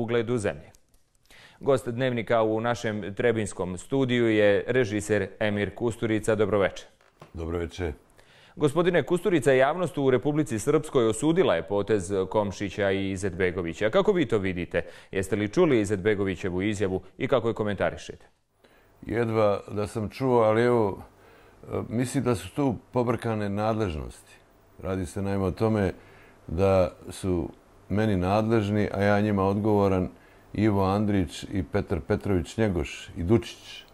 ugledu zemlje. Gost dnevnika u našem Trebinskom studiju je režiser Emir Kusturica. Dobroveče. Dobroveče. Gospodine Kusturica, javnost u Republici Srpskoj osudila je potez Komšića i Izetbegovića. Kako vi to vidite? Jeste li čuli Izetbegovićevu izjavu i kako je komentarišete? Jedva da sam čuo, ali evo, mislim da su tu pobrkane nadležnosti. Radi se najma o tome da su meni nadležni, a ja njima odgovoran Ivo Andrić i Petar Petrović Njegoš i Dučić,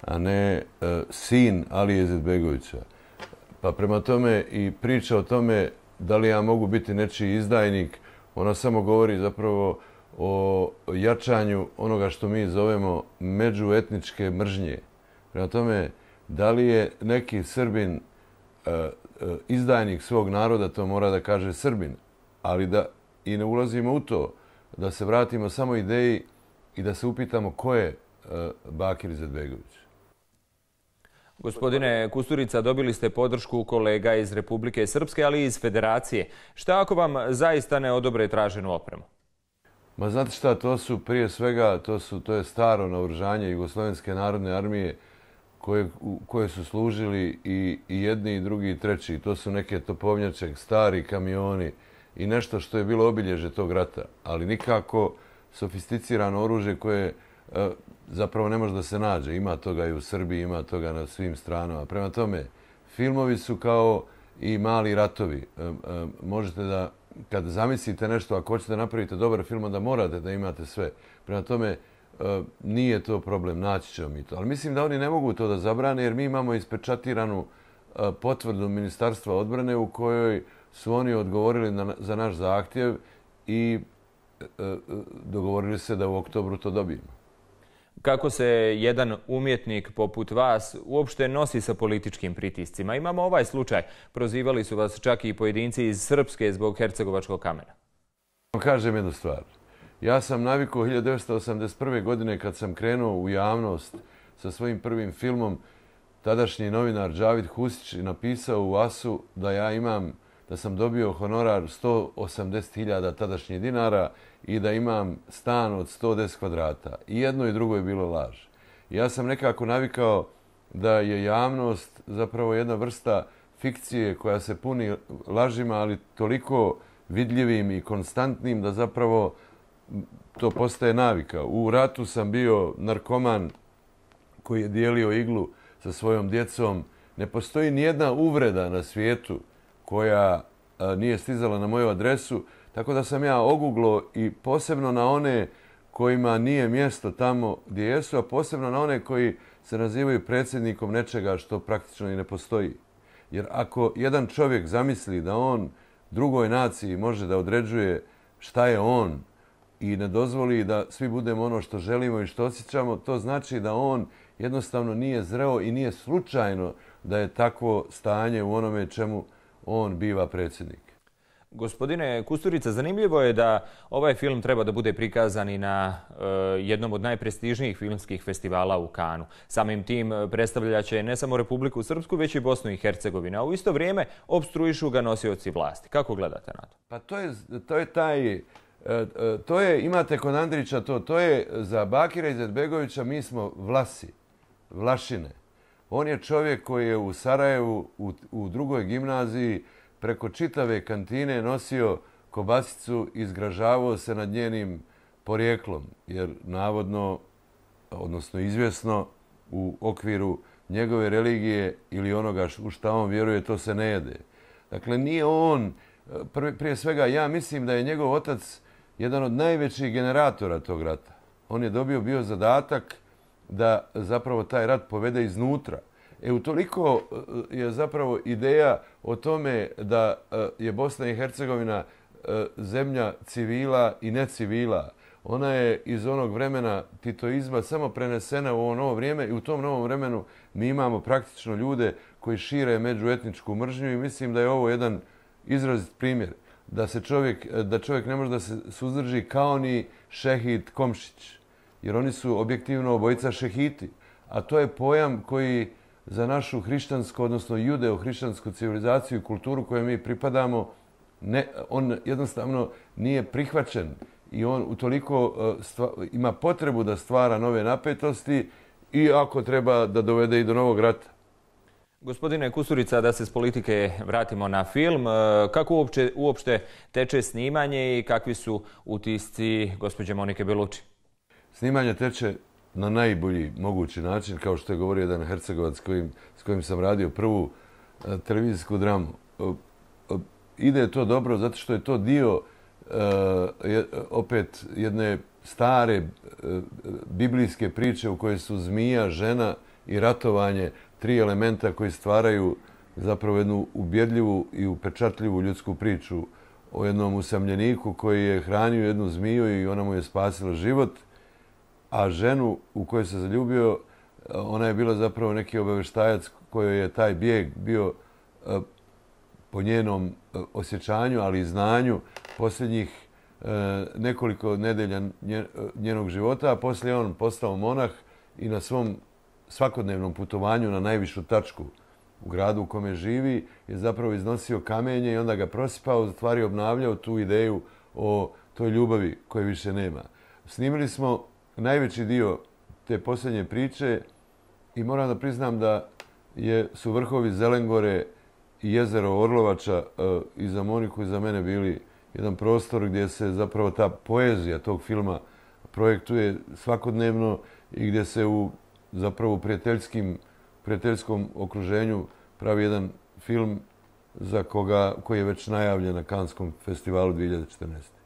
a ne e, sin Alije Zedbegovića. Pa prema tome i priča o tome da li ja mogu biti nečiji izdajnik, ona samo govori zapravo o jačanju onoga što mi zovemo međuetničke mržnje. Prema tome, da li je neki srbin e, e, izdajnik svog naroda, to mora da kaže srbin. Ali da i ne ulazimo u to da se vratimo samo ideji i da se upitamo ko je e, Bakir Zedbegović. Gospodine Kusturica, dobili ste podršku kolega iz Republike Srpske, ali i iz Federacije. Šta ako vam zaista ne odobre traženu opremu? Ma znate šta, to su prije svega, to, su, to je staro naoružanje Jugoslovenske narodne armije koje, koje su služili i, i jedni, i drugi, i treći. To su neke topovnjače, stari kamioni i nešto što je bilo obilježe tog rata, ali nikako sofisticirano oružje koje e, zapravo ne može da se nađe. Ima toga i u Srbiji, ima toga na svim stranama. Prema tome, filmovi su kao i mali ratovi. E, e, možete da, kad zamislite nešto, ako hoćete da napravite dobar film, onda morate da imate sve. Prema tome, nije to problem, naći ćemo mi to. Ali mislim da oni ne mogu to da zabrane, jer mi imamo ispečatiranu potvrdu Ministarstva odbrane u kojoj su oni odgovorili na, za naš zahtjev i e, e, dogovorili se da u oktobru to dobijemo. Kako se jedan umjetnik poput vas uopšte nosi sa političkim pritiscima? Imamo ovaj slučaj. Prozivali su vas čak i pojedinci iz Srpske zbog Hercegovačkog kamena. Kažem jednu stvar. Ja sam naviku 1981. godine kad sam krenuo u javnost sa svojim prvim filmom, tadašnji novinar Đavid Husić napisao u ASU da ja imam da sam dobio honorar 180.000 tadašnjih dinara i da imam stan od 110 kvadrata. I jedno i drugo je bilo laž. Ja sam nekako navikao da je javnost zapravo jedna vrsta fikcije koja se puni lažima, ali toliko vidljivim i konstantnim da zapravo to postaje navika. U ratu sam bio narkoman koji je dijelio iglu sa svojom djecom. Ne postoji nijedna uvreda na svijetu koja e, nije stizala na moju adresu, tako da sam ja oguglo i posebno na one kojima nije mjesto tamo gdje jesu, a posebno na one koji se nazivaju predsjednikom nečega što praktično i ne postoji. Jer ako jedan čovjek zamisli da on drugoj naciji može da određuje šta je on i ne dozvoli da svi budemo ono što želimo i što osjećamo, to znači da on jednostavno nije zreo i nije slučajno da je takvo stanje u onome čemu želimo on biva predsjednik. Gospodine Kusturica, zanimljivo je da ovaj film treba da bude prikazan i na e, jednom od najprestižnijih filmskih festivala u Kanu. Samim tim e, predstavljaće ne samo Republiku Srpsku, već i Bosnu i Hercegovine. u isto vrijeme obstruišu ga nosioci vlasti. Kako gledate na to? Pa to je, to je taj... E, to je, imate kod Andrića to, to je za Bakira i Zedbegovića mi smo vlasi, vlašine. On je čovjek koji je u Sarajevu u, drugoj gimnaziji preko čitave kantine nosio kobasicu i zgražavao se nad njenim porijeklom. Jer navodno, odnosno izvjesno, u okviru njegove religije ili onoga u šta on vjeruje, to se ne jede. Dakle, nije on, prije svega ja mislim da je njegov otac jedan od najvećih generatora tog rata. On je dobio bio zadatak da zapravo taj rat povede iznutra. E, u e, je zapravo ideja o tome da e, je Bosna i Hercegovina e, zemlja civila i necivila. Ona je iz onog vremena titoizma samo prenesena u ovo novo vrijeme i u tom novom vremenu mi imamo praktično ljude koji šire međuetničku mržnju i mislim da je ovo jedan izrazit primjer da se čovjek, da čovjek ne može da se suzdrži kao ni šehid Komšić. Jer oni su objektivno obojica šehiti. A to je pojam koji za našu hrištansku, odnosno judeo-hrištansku civilizaciju i kulturu koje mi pripadamo, ne, on jednostavno nije prihvaćen i on u toliko e, ima potrebu da stvara nove napetosti i ako treba da dovede i do novog rata. Gospodine Kusurica, da se s politike vratimo na film. E, kako uopće, uopšte teče snimanje i kakvi su utisci gospođe Monike Beluči? Snimanje teče na najbolji mogući način, kao što je govorio jedan Hercegovac s kojim, sam radio prvu e, televizijsku dramu. E, e, ide je to dobro zato što je to dio opet jedne stare biblijske priče u kojoj su zmija, žena i ratovanje tri elementa koji stvaraju zapravo jednu ubjedljivu i upečatljivu ljudsku priču o jednom usamljeniku koji je hranio jednu zmiju i ona mu je spasila život a ženu u kojoj se zaljubio, e, ona je bila zapravo neki obaveštajac kojoj je taj bijeg bio e, po njenom e, osjećanju, ali i znanju posljednjih nekoliko nedelja njenog života, a poslije on postao monah i na svom svakodnevnom putovanju na najvišu tačku u gradu u kome živi, je zapravo iznosio kamenje i onda ga prosipao, zatvari obnavljao tu ideju o toj ljubavi koje više nema. Snimili smo najveći dio te posljednje priče i moram da priznam da je, su vrhovi Zelengore i jezero Orlovača e, i za Moniku i za mene bili jedan prostor gdje se zapravo ta poezija tog filma projektuje svakodnevno i gdje se u zapravo prijateljskim, prijateljskom okruženju pravi jedan film za koga, koji je već najavljen na Kanskom festivalu 2014.